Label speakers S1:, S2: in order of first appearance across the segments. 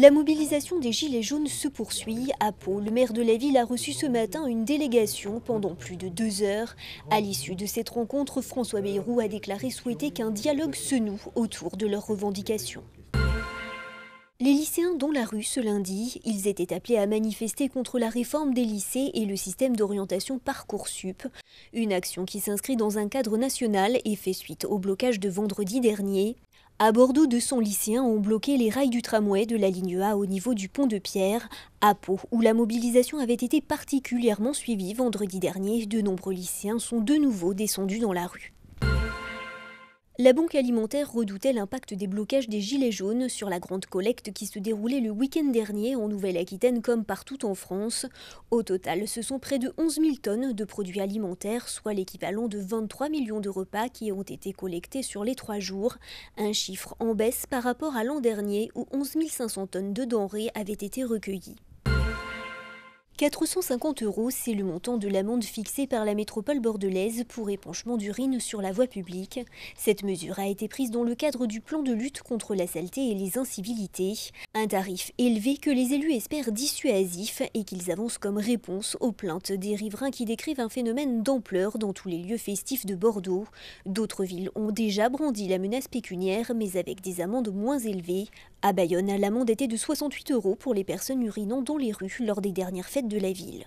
S1: La mobilisation des Gilets jaunes se poursuit. À Pau, le maire de la ville a reçu ce matin une délégation pendant plus de deux heures. À l'issue de cette rencontre, François Bayrou a déclaré souhaiter qu'un dialogue se noue autour de leurs revendications. Les lycéens dont la rue ce lundi, ils étaient appelés à manifester contre la réforme des lycées et le système d'orientation Parcoursup, une action qui s'inscrit dans un cadre national et fait suite au blocage de vendredi dernier. À Bordeaux, 200 lycéens ont bloqué les rails du tramway de la ligne A au niveau du pont de Pierre, à Pau, où la mobilisation avait été particulièrement suivie vendredi dernier. De nombreux lycéens sont de nouveau descendus dans la rue. La Banque alimentaire redoutait l'impact des blocages des Gilets jaunes sur la grande collecte qui se déroulait le week-end dernier en Nouvelle-Aquitaine comme partout en France. Au total, ce sont près de 11 000 tonnes de produits alimentaires, soit l'équivalent de 23 millions de repas qui ont été collectés sur les trois jours. Un chiffre en baisse par rapport à l'an dernier où 11 500 tonnes de denrées avaient été recueillies. 450 euros, c'est le montant de l'amende fixée par la métropole bordelaise pour épanchement d'urine sur la voie publique. Cette mesure a été prise dans le cadre du plan de lutte contre la saleté et les incivilités. Un tarif élevé que les élus espèrent dissuasif et qu'ils avancent comme réponse aux plaintes des riverains qui décrivent un phénomène d'ampleur dans tous les lieux festifs de Bordeaux. D'autres villes ont déjà brandi la menace pécuniaire, mais avec des amendes moins élevées. À Bayonne, l'amende était de 68 euros pour les personnes urinant dans les rues lors des dernières fêtes la ville.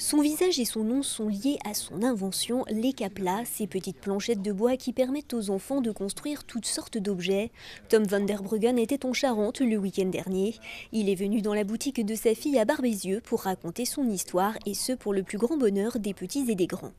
S1: Son visage et son nom sont liés à son invention, les caplas, ces petites planchettes de bois qui permettent aux enfants de construire toutes sortes d'objets. Tom van der Bruggen était en Charente le week-end dernier. Il est venu dans la boutique de sa fille à Barbezieux pour raconter son histoire, et ce pour le plus grand bonheur des petits et des grands.